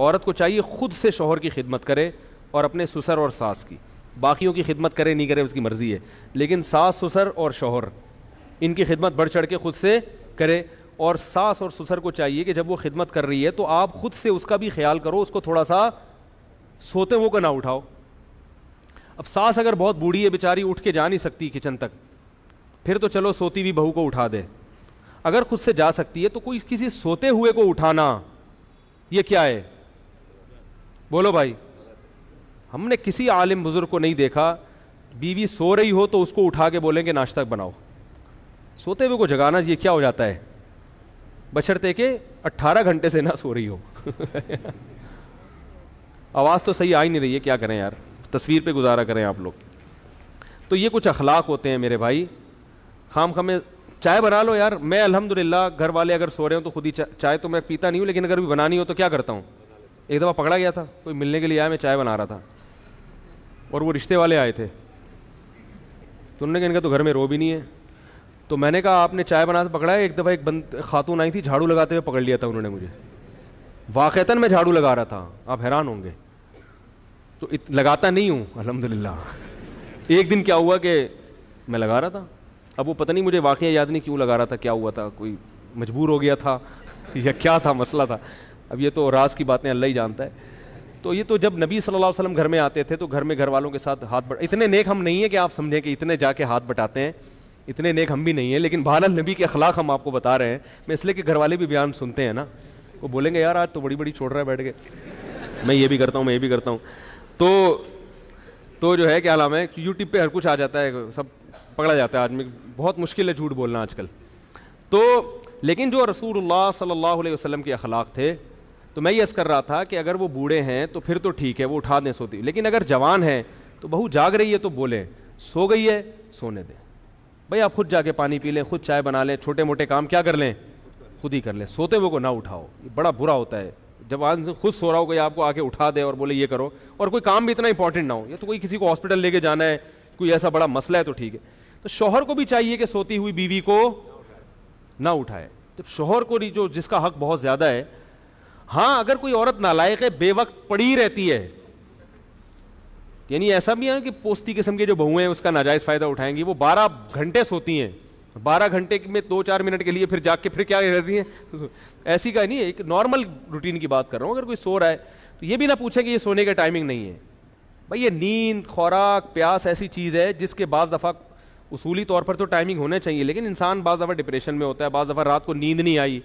औरत को चाहिए खुद से शोहर की खिदमत करे और अपने ससुर और सास की बाकियों की खिदमत करे नहीं करे उसकी मर्ज़ी है लेकिन सास ससुर और शोहर इनकी खिदमत बढ़ चढ़ के खुद से करे और सास और ससुर को चाहिए कि जब वो खिदमत कर रही है तो आप खुद से उसका भी ख्याल करो उसको थोड़ा सा सोते वो का ना उठाओ अब सास अगर बहुत बूढ़ी है बेचारी उठ के जा नहीं सकती किचन तक फिर तो चलो सोती हुई बहू को उठा दे अगर खुद से जा सकती है तो कोई किसी सोते हुए को उठाना ये क्या है बोलो भाई हमने किसी आलिम बुज़ुर्ग को नहीं देखा बीवी सो रही हो तो उसको उठा के बोलेंगे नाश्ता बनाओ सोते हुए को जगाना ये क्या हो जाता है बशर्ते के 18 घंटे से ना सो रही हो आवाज़ तो सही आ ही नहीं रही है क्या करें यार तस्वीर पे गुजारा करें आप लोग तो ये कुछ अखलाक होते हैं मेरे भाई खाम खामे चाय बना लो यार मैं अलहमदिल्ला घर वाले अगर सो रहे हो तो खुद ही चाय तो मैं पीता नहीं हूँ लेकिन अगर भी बनानी हो तो क्या करता हूँ एक दफ़ा पकड़ा गया था कोई मिलने के लिए आया मैं चाय बना रहा था और वो रिश्ते वाले आए थे तो उन्होंने कहा इनका तो घर में रो भी नहीं है तो मैंने कहा आपने चाय बना पकड़ा है एक दफ़ा एक बंद खातून आई थी झाड़ू लगाते हुए पकड़ लिया था उन्होंने मुझे वाक़ता मैं झाड़ू लगा रहा था आप हैरान होंगे तो इत, लगाता नहीं हूँ अलहमदिल्ला एक दिन क्या हुआ कि मैं लगा रहा था अब वो पता नहीं मुझे वाक़ याद नहीं क्यों लगा रहा था क्या हुआ था कोई मजबूर हो गया था या क्या था मसला था अब ये तो राज की बातें अल्लाह ही जानता है तो ये तो जब नबी सल्लल्लाहु अलैहि वसल्लम घर में आते थे तो घर में घर वालों के साथ हाथ बट इतने नेक हम नहीं है कि आप समझें कि इतने जाके हाथ बटाते हैं इतने नेक हम भी नहीं हैं लेकिन बहरहाल नबी के अखलाक हम आपको बता रहे हैं मैं इसलिए कि घर वाले भी बयान सुनते हैं ना वो बोलेंगे यार आज तो बड़ी बड़ी छोड़ रहा है बैठ के मैं ये भी करता हूँ मैं ये भी करता हूँ तो तो जो है क्या नाम है यूट्यूब पर हर कुछ आ जाता है सब पकड़ा जाता है आदमी बहुत मुश्किल है झूठ बोलना आजकल तो लेकिन जो रसूलुल्लाह सल्लल्लाहु अलैहि वसल्लम के अखलाक थे तो मैं यस कर रहा था कि अगर वो बूढ़े हैं तो फिर तो ठीक है वो उठा दें सोती लेकिन अगर जवान हैं तो बहू जाग रही है तो बोले सो गई है सोने दें भाई आप खुद जाके पानी पी लें खुद चाय बना लें छोटे मोटे काम क्या कर लें खुद ही कर लें सोते वो को ना उठाओ ये बड़ा बुरा होता है जब आज खुद सो रहा हो कोई आपको आके उठा दे और बोले ये करो और कोई काम भी इतना इंपॉर्टेंट ना हो या तो कोई किसी को हॉस्पिटल लेके जाना है कोई ऐसा बड़ा मसला है तो ठीक है तो शोहर को भी चाहिए कि सोती हुई बीवी को ना उठाए जब शोहर को जो जिसका हक बहुत ज़्यादा है हाँ अगर कोई औरत नालायक है बेवक्त पड़ी रहती है यानी ऐसा भी है कि पोस्ती किस्म के जो बहुएं हैं उसका नाजायज फायदा उठाएंगी वो बारह घंटे सोती हैं बारह घंटे में दो चार मिनट के लिए फिर जाग के फिर क्या रहती हैं ऐसी का नहीं एक नॉर्मल रूटीन की बात कर रहा हूँ अगर कोई सो रहा है तो ये भी ना पूछे कि ये सोने का टाइमिंग नहीं है भाई ये नींद खुराक प्यास ऐसी चीज़ है जिसके बाद दफ़ा उसूली तौर पर तो टाइमिंग होना चाहिए लेकिन इंसान बाज़ दफ़ा डिप्रेशन में होता है बाज़ दफ़ा रात को नींद नहीं आई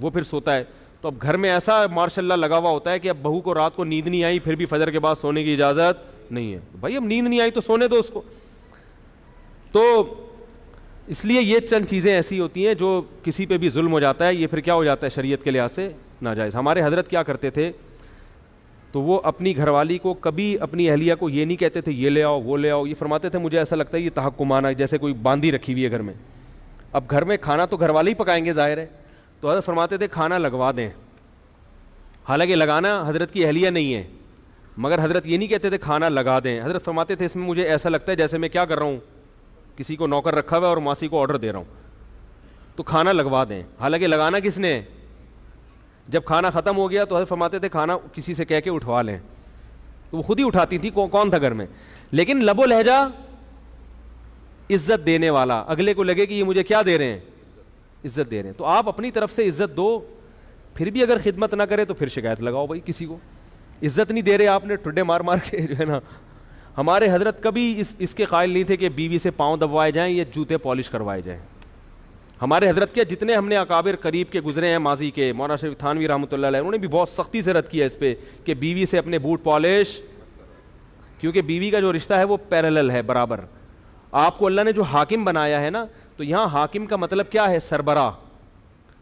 वो फिर सोता है तो अब घर में ऐसा मार्शाला लगा हुआ होता है कि अब बहू को रात को नींद नहीं आई फिर भी फजर के बाद सोने की इजाज़त नहीं है भाई अब नींद नहीं आई तो सोने दो उसको तो इसलिए ये चंद चीज़ें ऐसी होती हैं जो किसी पे भी जुल्म हो जाता है ये फिर क्या हो जाता है शरीयत के लिहाज से नाजायज़ हमारे हजरत क्या करते थे तो वो अपनी घरवाली को कभी अपनी अहलिया को ये नहीं कहते थे ये ले आओ वो ले आओ ये फरमाते थे मुझे ऐसा लगता है ये तहकुमाना जैसे कोई बांधी रखी हुई है घर में अब घर में खाना तो घर वाले ही पकाएंगे ज़ाहिर है तो हजरत फरमाते थे खाना लगवा दें हालांकि लगाना हजरत की अहलिया नहीं है मगर हजरत ये नहीं कहते थे खाना लगा दें हजरत फरमाते थे इसमें मुझे ऐसा लगता है जैसे मैं क्या कर रहा हूँ किसी को नौकर रखा हुआ है और मासी को ऑर्डर दे रहा हूँ तो खाना लगवा दें हालांकि लगाना किसने जब खाना ख़त्म हो गया तो हजरत फरमाते थे खाना किसी से कह के उठवा लें तो वो खुद ही उठाती थी कौ, कौन था घर में लेकिन लबो लहजा इज्जत देने वाला अगले को लगे कि ये मुझे क्या दे रहे हैं इज्जत दे रहे हैं तो आप अपनी तरफ से इज्जत दो फिर भी अगर खिदमत ना करें तो फिर शिकायत लगाओ भाई किसी को इज्जत नहीं दे रहे आपने टुड्डे मार मार के जो है ना हमारे हजरत कभी इस इसके कायल नहीं थे कि बीवी से पाँव दबवाए जाएं या जूते पॉलिश करवाए जाएं हमारे हजरत के जितने हमने अकाबिर करीब के गुजरे हैं माजी के मौना शरीफ थानवी रहमत उन्होंने भी बहुत सख्ती से रद्द किया इस पर कि बीवी से अपने बूट पॉलिश क्योंकि बीवी का जो रिश्ता है वो पैरल है बराबर आपको अल्लाह ने जो हाकिम बनाया है ना तो यहाँ हाकिम का मतलब क्या है सरबरा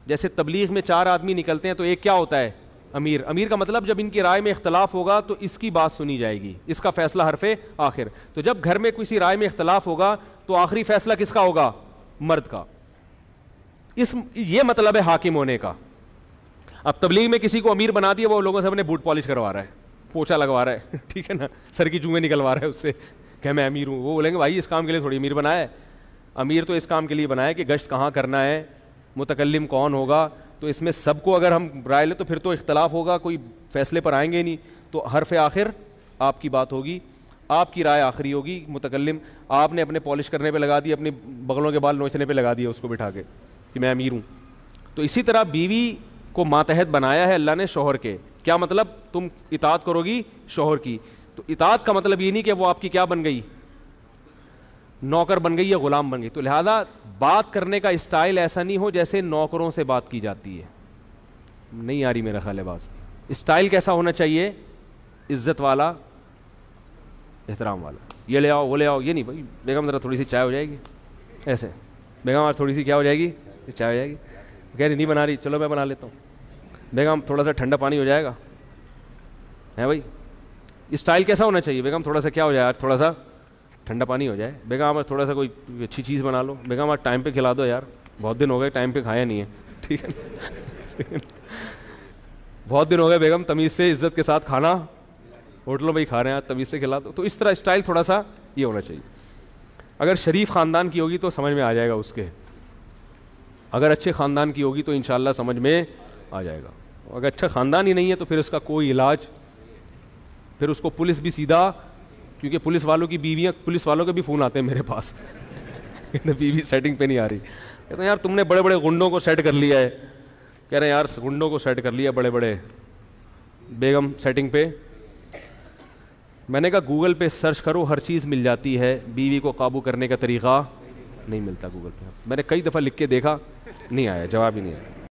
जैसे तबलीग में चार आदमी निकलते हैं तो एक क्या होता है अमीर अमीर का मतलब जब इनकी राय में इख्तलाफ होगा तो इसकी बात सुनी जाएगी इसका फैसला हरफे आखिर तो जब घर में किसी राय में इख्तलाफ होगा तो आखिरी फैसला किसका होगा मर्द का इस ये मतलब है हाकिम होने का अब तबलीग में किसी को अमीर बना दिया वो लोगों से अपने बूट पॉलिश करवा रहा है पोछा लगवा रहा है ठीक है ना सर की जूँगे निकलवा रहा है उससे क्या मैं अमीर हूँ वो बोलेंगे भाई इस काम के लिए थोड़ी अमीर बनाया है अमीर तो इस काम के लिए बनाया कि गश्त कहाँ करना है मुतकलम कौन होगा तो इसमें सबको अगर हम राय लें तो फिर तो इख्तलाफ होगा कोई फैसले पर आएंगे नहीं तो हरफ आखिर आपकी बात होगी आपकी राय आखिरी होगी मुतकलम आपने अपने पॉलिश करने पे लगा दी अपने बगलों के बाल नोचने पे लगा दिया उसको बिठा के कि मैं अमीर हूँ तो इसी तरह बीवी को मातहत बनाया है अल्लाह ने शोहर के क्या मतलब तुम इतात करोगी शोहर की तो इतात का मतलब ये नहीं कि वो आपकी क्या बन गई नौकर बन गई या गुलाम बन गई तो लिहाजा बात करने का स्टाइल ऐसा नहीं हो जैसे नौकरों से बात की जाती है नहीं आ रही मेरा ख्याल बाज स्टाइल कैसा होना चाहिए इज्जत वाला एहतराम वाला ये ले आओ वो ले आओ ये नहीं भाई बेगम ज़रा थोड़ी सी चाय हो जाएगी ऐसे बेगम आज थोड़ी सी क्या हो जाएगी चाय हो जाएगी कह रही नहीं बना रही चलो मैं बना लेता हूँ बेगम थोड़ा सा ठंडा पानी हो जाएगा है भाई स्टाइल कैसा होना चाहिए बेगम थोड़ा सा क्या हो जाए थोड़ा सा ठंडा पानी हो जाए बेगा हमारा थोड़ा सा कोई अच्छी चीज़ बना लो बेगा हमारा टाइम पे खिला दो यार बहुत दिन हो गए टाइम पे खाया नहीं है ठीक है बहुत दिन हो गए बेगम तमीज़ से इज्जत के साथ खाना होटलों में ही खा रहे हैं तमीज़ से खिला दो तो इस तरह स्टाइल थोड़ा सा ये होना चाहिए अगर शरीफ ख़ानदान की होगी तो समझ में आ जाएगा उसके अगर अच्छे ख़ानदान की होगी तो इन समझ में आ जाएगा अगर अच्छा ख़ानदान ही नहीं है तो फिर उसका कोई इलाज फिर उसको पुलिस भी सीधा क्योंकि पुलिस वालों की बीवियाँ पुलिस वालों के भी फ़ोन आते हैं मेरे पास कहते बीवी सेटिंग पे नहीं आ रही कहते यार तुमने बड़े बड़े गुंडों को सेट कर लिया है कह रहे हैं यार गुंडों को सेट कर लिया बड़े बड़े बेगम सेटिंग पे मैंने कहा गूगल पे सर्च करो हर चीज़ मिल जाती है बीवी को काबू करने का तरीक़ा नहीं मिलता गूगल पे मैंने कई दफ़ा लिख के देखा नहीं आया जवाब ही नहीं आया